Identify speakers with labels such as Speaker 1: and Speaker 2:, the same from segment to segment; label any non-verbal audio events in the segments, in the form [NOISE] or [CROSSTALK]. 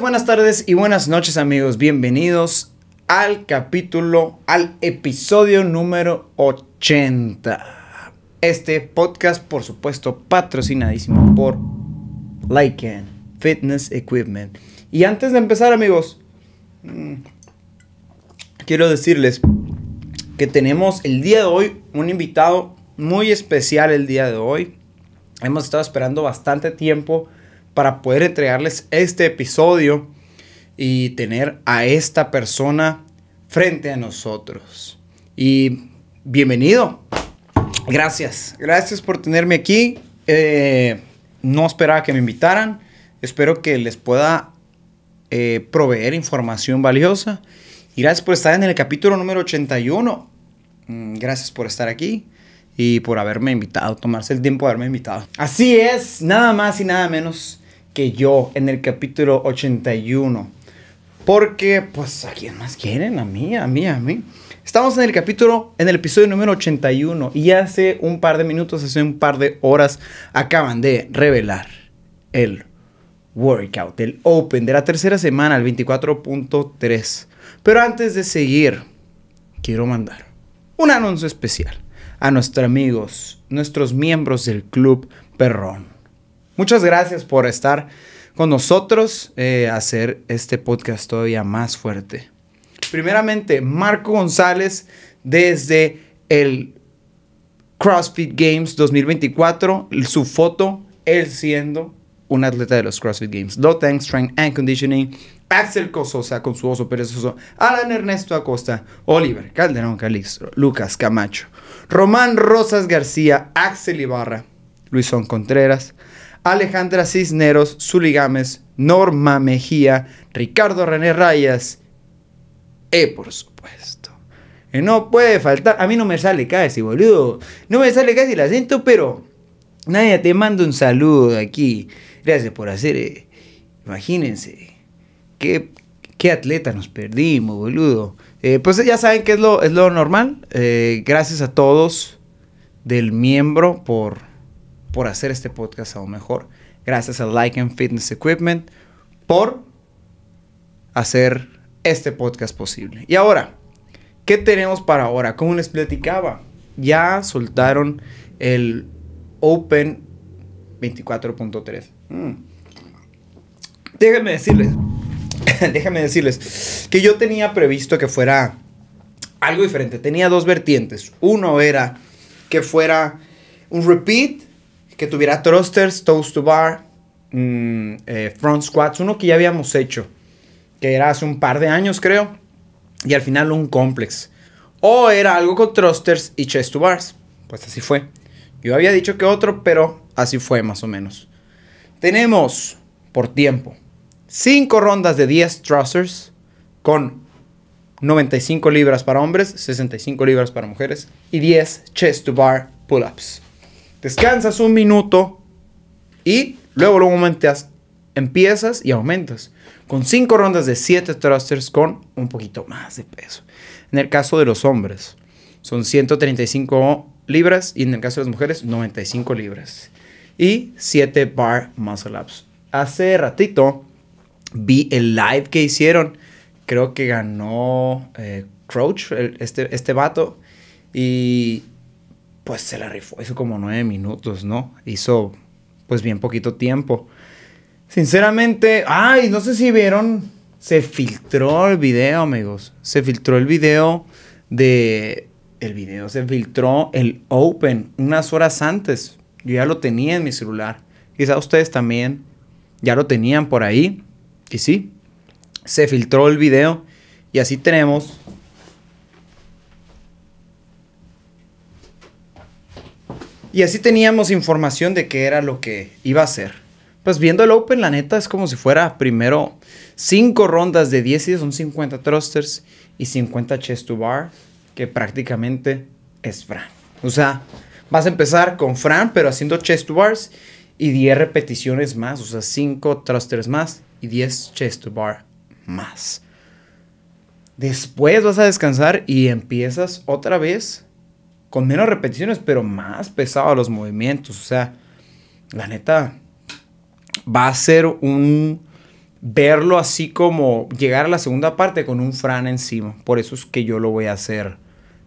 Speaker 1: buenas tardes y buenas noches amigos. Bienvenidos al capítulo, al episodio número 80. Este podcast, por supuesto, patrocinadísimo por Lycan Fitness Equipment. Y antes de empezar amigos, mm, quiero decirles que tenemos el día de hoy un invitado muy especial el día de hoy. Hemos estado esperando bastante tiempo para poder entregarles este episodio y tener a esta persona frente a nosotros. Y bienvenido. Gracias. Gracias por tenerme aquí. Eh, no esperaba que me invitaran. Espero que les pueda eh, proveer información valiosa. Y gracias por estar en el capítulo número 81. Mm, gracias por estar aquí y por haberme invitado, tomarse el tiempo de haberme invitado. Así es, nada más y nada menos que yo en el capítulo 81. Porque, pues, ¿a quién más quieren? A mí, a mí, a mí. Estamos en el capítulo, en el episodio número 81 y hace un par de minutos, hace un par de horas, acaban de revelar el workout, el Open de la tercera semana, el 24.3. Pero antes de seguir, quiero mandar un anuncio especial a nuestros amigos, nuestros miembros del Club Perrón. Muchas gracias por estar con nosotros, eh, hacer este podcast todavía más fuerte. Primeramente, Marco González desde el CrossFit Games 2024, su foto, él siendo un atleta de los CrossFit Games. Tank, Strength and Conditioning, Axel Cososa con su oso perezoso, Alan Ernesto Acosta, Oliver Calderón Calixto, Lucas Camacho, Román Rosas García, Axel Ibarra, Luisón Contreras, Alejandra Cisneros, Zuligames, Norma Mejía, Ricardo René Rayas. y e, por supuesto. Eh, no puede faltar. A mí no me sale casi, boludo. No me sale casi el acento, pero. Nadie te mando un saludo aquí. Gracias por hacer. Eh, imagínense. Qué, qué atleta nos perdimos, boludo. Eh, pues ya saben que es lo, es lo normal. gracias a todos del miembro por por hacer este podcast aún mejor. Gracias a Like and Fitness Equipment por hacer este podcast posible. Y ahora, ¿qué tenemos para ahora? Como les platicaba, ya soltaron el Open 24.3. Mm. Déjenme decirles, [LAUGHS] déjenme decirles que yo tenía previsto que fuera algo diferente. Tenía dos vertientes. Uno era que fuera un repeat que tuviera thrusters, toes to bar, mm, eh, front squats, uno que ya habíamos hecho, que era hace un par de años creo, y al final un complex. O era algo con thrusters y chest to bars. Pues así fue. Yo había dicho que otro, pero así fue más o menos. Tenemos por tiempo 5 rondas de 10 thrusters con 95 libras para hombres, 65 libras para mujeres y 10 chest to bar pull-ups descansas un minuto y luego un aumentas, empiezas y aumentas. Con cinco rondas de siete thrusters con un poquito más de peso. En el caso de los hombres, son 135 libras y en el caso de las mujeres, 95 libras. Y 7 bar muscle ups. Hace ratito vi el live que hicieron. Creo que ganó eh, Crouch, este, este vato. Y pues se la rifó, hizo como nueve minutos, ¿no? Hizo pues bien poquito tiempo. Sinceramente, ay, no sé si vieron, se filtró el video, amigos. Se filtró el video de... El video se filtró el Open unas horas antes. Yo ya lo tenía en mi celular. Quizá ustedes también ya lo tenían por ahí. Y sí, se filtró el video. Y así tenemos Y así teníamos información de qué era lo que iba a hacer. Pues viendo el Open, la neta es como si fuera primero 5 rondas de 10 y son 50 thrusters y 50 chest to bar, que prácticamente es Fran. O sea, vas a empezar con Fran, pero haciendo chest to bars y 10 repeticiones más, o sea, 5 thrusters más y 10 chest to bar más. Después vas a descansar y empiezas otra vez con menos repeticiones, pero más pesados los movimientos. O sea, la neta, va a ser un verlo así como llegar a la segunda parte con un Fran encima. Por eso es que yo lo voy a hacer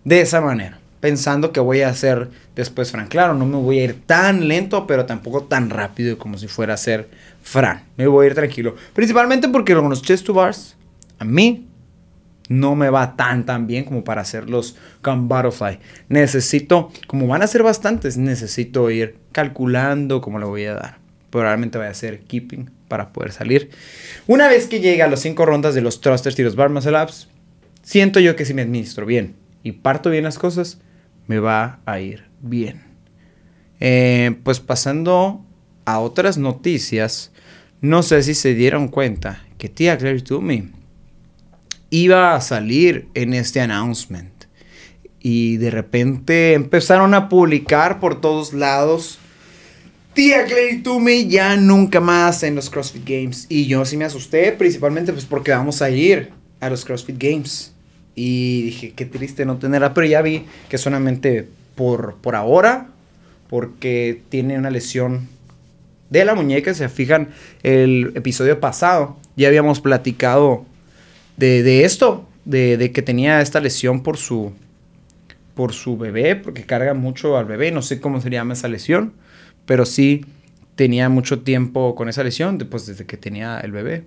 Speaker 1: de esa manera. Pensando que voy a hacer después Fran. Claro, no me voy a ir tan lento, pero tampoco tan rápido como si fuera a ser Fran. Me voy a ir tranquilo. Principalmente porque con los chest to bars, a mí no me va tan tan bien como para hacer los Gun Butterfly. Necesito, como van a ser bastantes, necesito ir calculando cómo le voy a dar. Probablemente voy a hacer keeping para poder salir. Una vez que llegue a las cinco rondas de los thrusters y los bar siento yo que si me administro bien y parto bien las cosas, me va a ir bien. Eh, pues pasando a otras noticias, no sé si se dieron cuenta que tía Claire Toomey iba a salir en este announcement. Y de repente empezaron a publicar por todos lados. Tía Clay me ya nunca más en los CrossFit Games. Y yo sí me asusté, principalmente pues porque vamos a ir a los CrossFit Games. Y dije, qué triste no tenerla, pero ya vi que solamente por, por ahora, porque tiene una lesión de la muñeca, se fijan el episodio pasado, ya habíamos platicado de, esto, de, que tenía esta lesión por su, por su bebé, porque carga mucho al bebé, no sé cómo se llama esa lesión, pero sí tenía mucho tiempo con esa lesión, pues desde que tenía el bebé.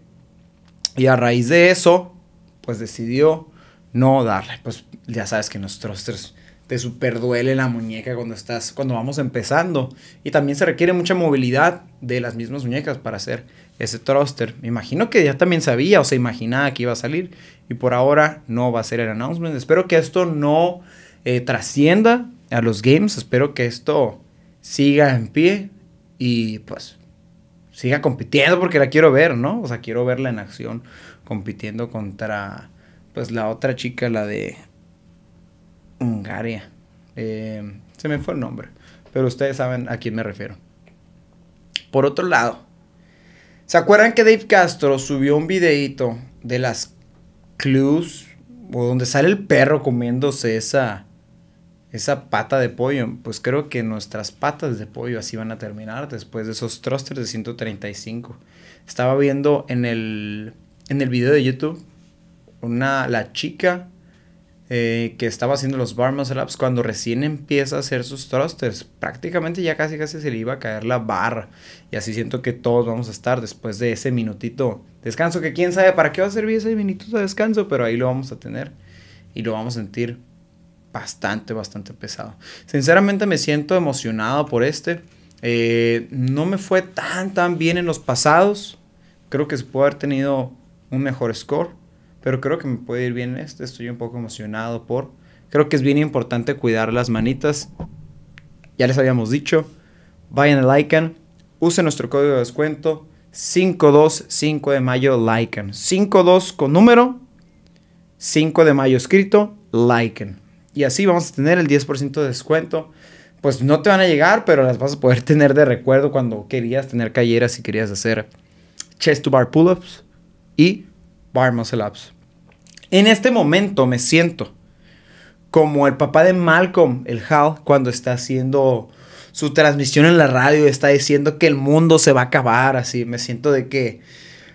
Speaker 1: Y a raíz de eso, pues decidió no darle. Pues ya sabes que nosotros te super duele la muñeca cuando estás, cuando vamos empezando. Y también se requiere mucha movilidad de las mismas muñecas para hacer ese thruster. Me imagino que ya también sabía o se imaginaba que iba a salir y por ahora no va a ser el announcement. Espero que esto no eh, trascienda a los games, espero que esto siga en pie y pues siga compitiendo porque la quiero ver, ¿no? O sea, quiero verla en acción compitiendo contra pues la otra chica, la de Hungaria. Em, se me fue el nombre, pero ustedes saben a quién me refiero. Por otro lado, ¿Se acuerdan que Dave Castro subió un videito de las clues o donde sale el perro comiéndose esa esa pata de pollo? Pues creo que nuestras patas de pollo así van a terminar después de esos thrusters de 135. Estaba viendo en el en el video de YouTube una la chica eh, que estaba haciendo los bar muscle cuando recién empieza a hacer sus thrusters. Prácticamente ya casi casi se le iba a caer la barra. Y así siento que todos vamos a estar después de ese minutito descanso, que quién sabe para qué va a servir ese minutito de descanso, pero ahí lo vamos a tener y lo vamos a sentir bastante, bastante pesado. Sinceramente me siento emocionado por este. Eh, no me fue tan, tan bien en los pasados. Creo que se puede haber tenido un mejor score pero creo que me puede ir bien este. Estoy un poco emocionado por. Creo que es bien importante cuidar las manitas. Ya les habíamos dicho. Vayan a Lycan. use nuestro código de descuento. 525 de mayo Lycan. 52 con número. 5 de mayo escrito Lycan. Y así vamos a tener el 10% de descuento. Pues no te van a llegar, pero las vas a poder tener de recuerdo cuando querías tener calleras y querías hacer chest to bar pull-ups y bar muscle ups. En este momento me siento como el papá de Malcolm, el Hal, cuando está haciendo su transmisión en la radio, y está diciendo que el mundo se va a acabar, así. Me siento de que.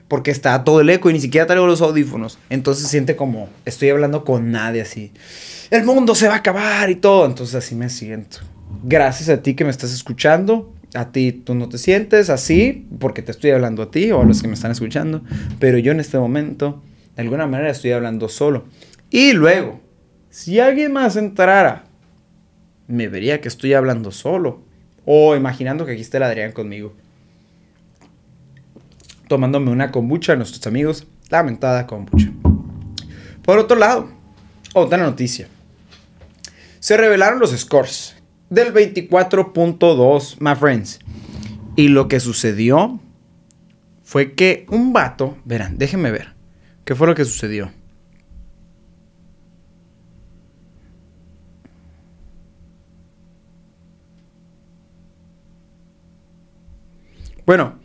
Speaker 1: Porque está todo el eco y ni siquiera traigo los audífonos. Entonces siente como estoy hablando con nadie así. El mundo se va a acabar y todo. Entonces así me siento. Gracias a ti que me estás escuchando a ti tú no te sientes así porque te estoy hablando a ti o a los que me están escuchando, pero yo en este momento de alguna manera estoy hablando solo. Y luego, si alguien más entrara, me vería que estoy hablando solo. O imaginando que aquí está el Adrián conmigo. Tomándome una kombucha, nuestros amigos, lamentada kombucha. Por otro lado, otra noticia. Se revelaron los scores del 24.2, my friends. Y lo que sucedió fue que un vato, verán, déjenme ver. ¿Qué fue lo que sucedió? Bueno,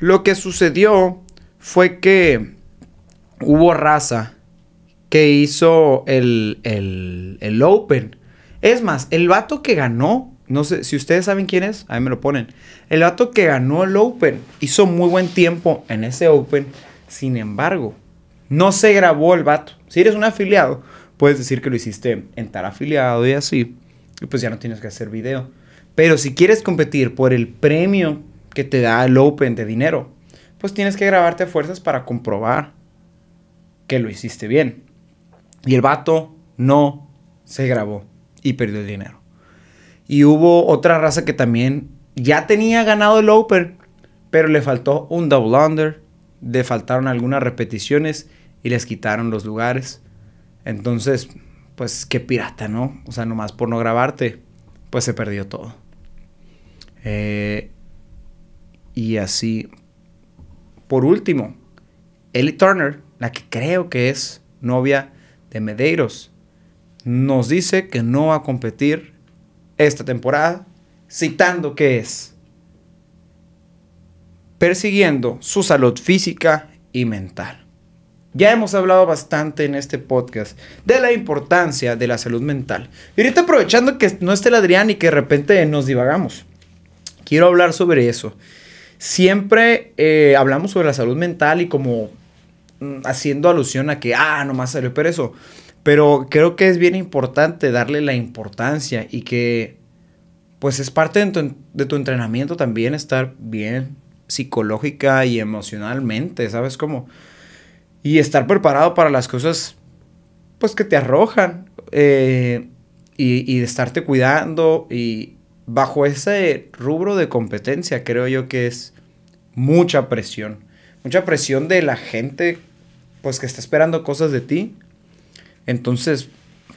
Speaker 1: lo que sucedió fue que hubo raza que hizo el, el, el, Open. Es más, el vato que ganó, no sé si ustedes saben quién es, ahí me lo ponen. El vato que ganó el Open hizo muy buen tiempo en ese Open. Sin embargo, no se grabó el vato. Si eres un afiliado, puedes decir que lo hiciste en estar afiliado y así. Y pues ya no tienes que hacer video. Pero si quieres competir por el premio que te da el Open de dinero, pues tienes que grabarte fuerzas para comprobar que lo hiciste bien. Y el vato no se grabó y perdió el dinero. Y hubo otra raza que también ya tenía ganado el Open, pero le faltó un double under, le faltaron algunas repeticiones y les quitaron los lugares. Entonces, pues qué pirata, ¿no? O sea, nomás por no grabarte, pues se perdió todo. Eh, y así. Por último, Ellie Turner, la que creo que es novia de Medeiros, nos dice que no va a competir esta temporada, citando que es persiguiendo su salud física y mental. Ya hemos hablado bastante en este podcast de la importancia de la salud mental. Y ahorita aprovechando que no esté el Adrián y que de repente nos divagamos, quiero hablar sobre eso. Siempre eh, hablamos sobre la salud mental y como mm, haciendo alusión a que, ah, nomás salió eso. Pero creo que es bien importante darle la importancia y que pues es parte de tu, de tu entrenamiento también estar bien psicológica y emocionalmente, ¿sabes cómo? y estar preparado para las cosas pues que te arrojan eh, y, y de estarte cuidando y bajo ese rubro de competencia creo yo que es mucha presión, mucha presión de la gente pues que está esperando cosas de ti. Entonces,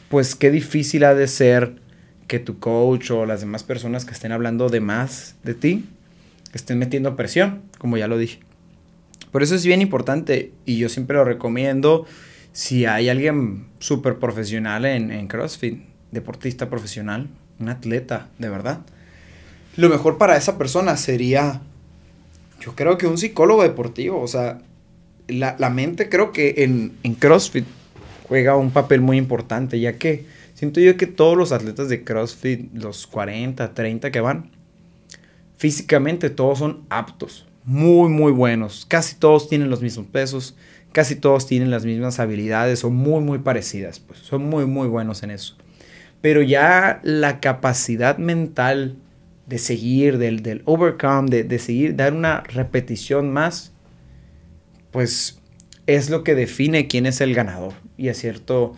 Speaker 1: pues qué difícil ha de ser que tu coach o las demás personas que estén hablando de más de ti estén metiendo presión, como ya lo dije. Por eso es bien importante y yo siempre lo recomiendo si hay alguien súper profesional en, CrossFit, deportista profesional, un atleta, de verdad. Lo mejor para esa persona sería, yo creo que un psicólogo deportivo, o sea, la, mente creo que en, en CrossFit juega un papel muy importante, ya que siento yo que todos los atletas de CrossFit, los 40, 30 que van, físicamente todos son aptos muy, muy buenos. Casi todos tienen los mismos pesos, casi todos tienen las mismas habilidades son muy, muy parecidas. Pues son muy, muy buenos en eso. Pero ya la capacidad mental de seguir, del, del overcome, de, de seguir, dar una repetición más, pues es lo que define quién es el ganador. Y es cierto,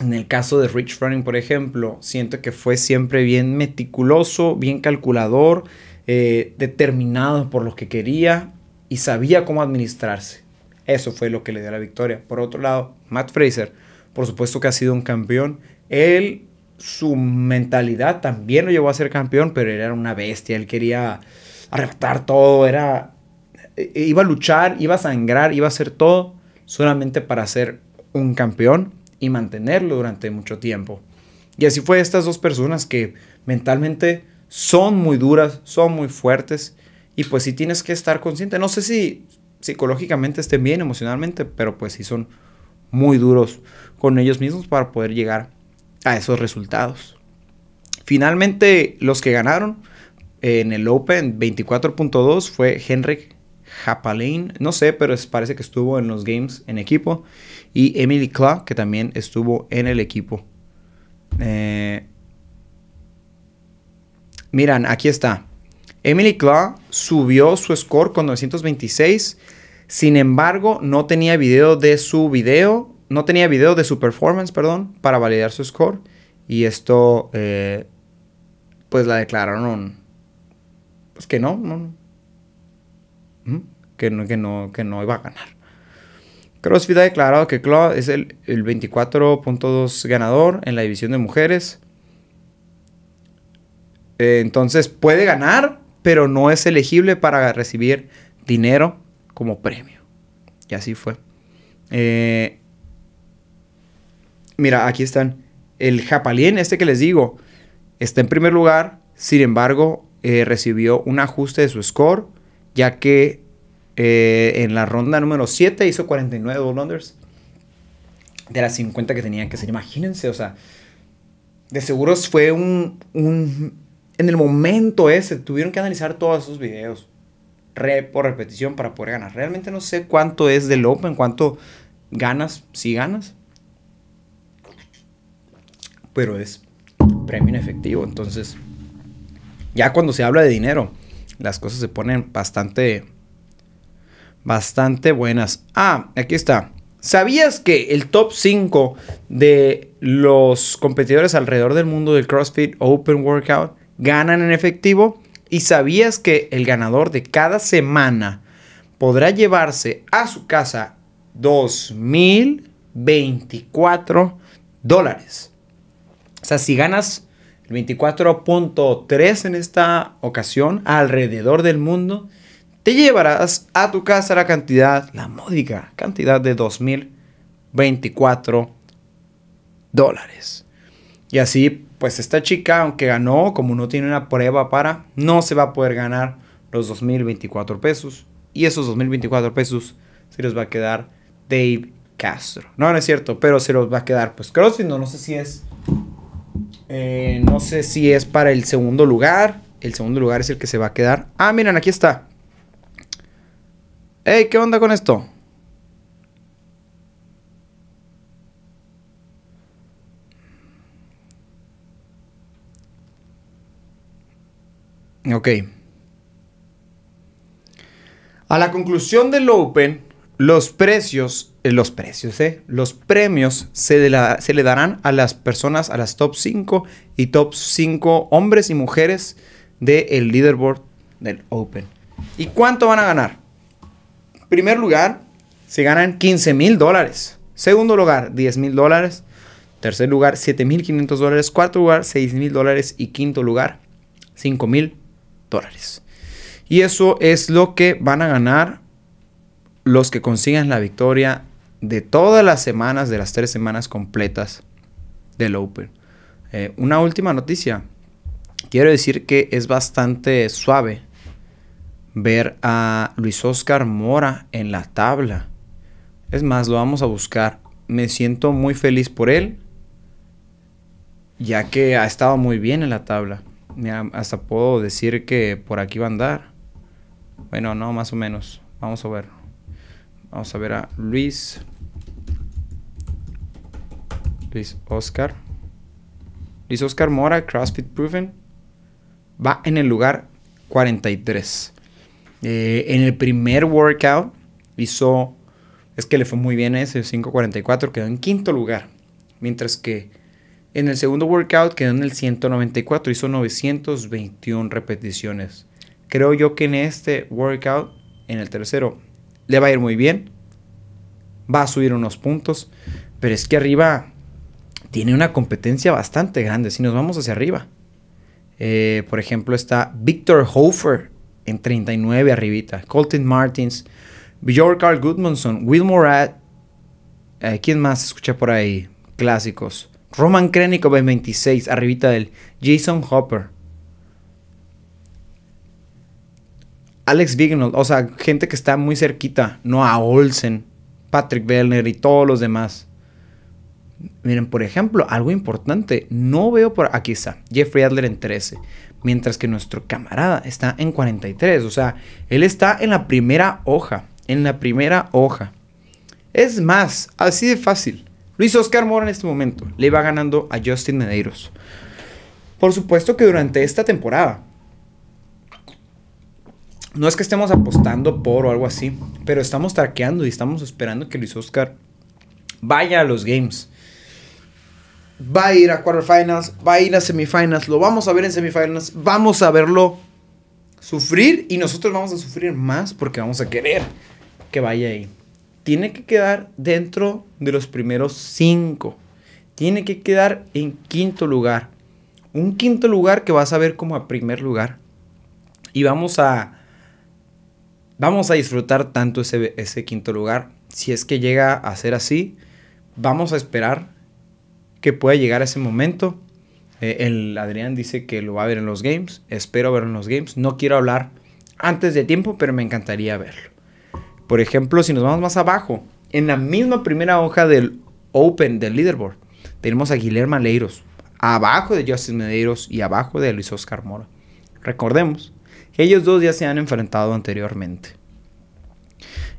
Speaker 1: en el caso de Rich Froning, por ejemplo, siento que fue siempre bien meticuloso, bien calculador, eh, determinado por lo que quería y sabía cómo administrarse. Eso fue lo que le dio la victoria. Por otro lado, Matt Fraser, por supuesto que ha sido un campeón. Él, su mentalidad también lo llevó a ser campeón, pero él era una bestia. Él quería arrebatar todo, era eh, iba a luchar, iba a sangrar, iba a hacer todo solamente para ser un campeón y mantenerlo durante mucho tiempo. Y así fue estas dos personas que mentalmente son muy duras, son muy fuertes y pues sí tienes que estar consciente. No sé si psicológicamente estén bien, emocionalmente, pero pues sí son muy duros con ellos mismos para poder llegar a esos resultados. Finalmente, los que ganaron en el Open 24.2 fue Henrik Japalain, no sé, pero parece que estuvo en los games en equipo, y Emily Clark, que también estuvo en el equipo. Eh, Miran, aquí está. Emily Claw subió su score con 926. Sin embargo, no tenía video de su video, no tenía video de su performance, perdón, para validar su score. Y esto, eh, pues la declararon, pues que no, que no, que no, iba a ganar. CrossFit ha declarado que Claw es el, el 24.2 ganador en la división de mujeres. Eh, entonces puede ganar, pero no es elegible para recibir dinero como premio. Y así fue. Eh, mira, aquí están. El Japalien, este que les digo, está en primer lugar. Sin embargo, eh, recibió un ajuste de su score, ya que en la ronda número 7 hizo 49 double unders de las 50 que tenía que ser. Imagínense, o sea, de seguros fue un en el momento ese tuvieron que analizar todos esos videos re, por repetición para poder ganar. Realmente no sé cuánto es del Open, cuánto ganas, si ganas. Pero es premio en efectivo. Entonces, ya cuando se habla de dinero, las cosas se ponen bastante, bastante buenas. Ah, aquí está. ¿Sabías que el top 5 de los competidores alrededor del mundo del CrossFit Open Workout ganan en efectivo y sabías que el ganador de cada semana podrá llevarse a su casa 2.024 dólares. O sea, si ganas el 24.3 en esta ocasión alrededor del mundo, te llevarás a tu casa la cantidad, la módica cantidad de 2.024 dólares. Y así pues esta chica, aunque ganó, como no tiene una prueba para, no se va a poder ganar los 2024 pesos. Y esos 2024 pesos se los va a quedar Dave Castro. No, no es cierto, pero se los va a quedar pues CrossFit, no, no sé si es... Eh, no sé si es para el segundo lugar. El segundo lugar es el que se va a quedar. Ah, miren, aquí está. Hey, ¿qué onda con esto? Ok. A la conclusión del Open, los precios, eh, los precios, eh, los premios se, se, le darán a las personas, a las top 5 y top 5 hombres y mujeres del leaderboard del Open. ¿Y cuánto van a ganar? En primer lugar, se ganan 15 mil dólares. Segundo lugar, 10 mil dólares. Tercer lugar, 7 mil 500 dólares. Cuarto lugar, 6 mil dólares. Y quinto lugar, 5 mil dólares. Y eso es lo que van a ganar los que consigan la victoria de todas las semanas, de las tres semanas completas del Open. Eh, una última noticia. Quiero decir que es bastante suave ver a Luis Oscar Mora en la tabla. Es más, lo vamos a buscar. Me siento muy feliz por él, ya que ha estado muy bien en la tabla hasta puedo decir que por aquí va a andar. Bueno, no, más o menos. Vamos a ver. Vamos a ver a Luis. Luis Oscar. Luis Oscar Mora, CrossFit Proven. Va en el lugar 43. Eh, en el primer workout hizo... Es que le fue muy bien ese 5.44, quedó en quinto lugar. Mientras que en el segundo workout quedó en el 194, hizo 921 repeticiones. Creo yo que en este workout, en el tercero, le va a ir muy bien. Va a subir unos puntos. Pero es que arriba tiene una competencia bastante grande. Si nos vamos hacia arriba. Eh, por ejemplo, está Victor Hofer en 39 arribita. Colton Martins. Bjork Carl Goodmanson. Will Morat. Eh, ¿Quién más escucha por ahí? Clásicos. Roman Krennikov en 26, arribita del Jason Hopper. Alex Vignold... o sea, gente que está muy cerquita. no a Olsen, Patrick Bellner y todos los demás. Miren, por ejemplo, algo importante. No veo por aquí está Jeffrey Adler en 13, mientras que nuestro camarada está en 43. O sea, él está en la primera hoja. En la primera hoja. Es más, así de fácil. Luis Oscar Mora en este momento le va ganando a Justin Medeiros. Por supuesto que durante esta temporada. No es que estemos apostando por o algo así, pero estamos tarqueando y estamos esperando que Luis Oscar vaya a los games. Va a ir a quarterfinals, va a ir a semifinals, lo vamos a ver en semifinals, vamos a verlo sufrir y nosotros vamos a sufrir más porque vamos a querer que vaya ahí tiene que quedar dentro de los primeros cinco. Tiene que quedar en quinto lugar. Un quinto lugar que vas a ver como a primer lugar. Y vamos a, vamos a disfrutar tanto ese, quinto lugar. Si es que llega a ser así, vamos a esperar que pueda llegar a ese momento. Eh, el Adrián dice que lo va a ver en los games. Espero verlo en los games. No quiero hablar antes de tiempo, pero me encantaría verlo. Por ejemplo, si nos vamos más abajo, en la misma primera hoja del Open, del leaderboard, tenemos a Guillermo Leiros, abajo de Justin Medeiros y abajo de Luis Oscar Mora. Recordemos que ellos dos ya se han enfrentado anteriormente.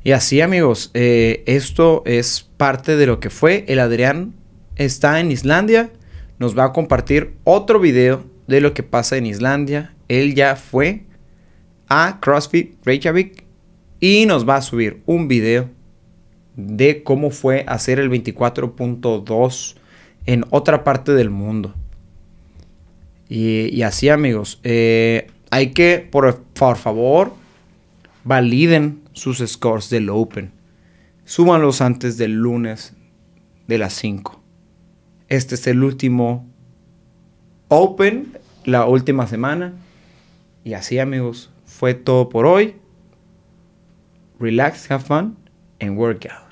Speaker 1: Y así amigos, eh, esto es parte de lo que fue. El Adrián está en Islandia, nos va a compartir otro video de lo que pasa en Islandia. Él ya fue a CrossFit Reykjavik y nos va a subir un video de cómo fue hacer el 24.2 en otra parte del mundo. Y, así amigos, eh, hay que, por, por favor, validen sus scores del Open. Súbanlos antes del lunes de las 5. Este es el último Open, la última semana. Y así amigos, fue todo por hoy. relax, have fun, and work out.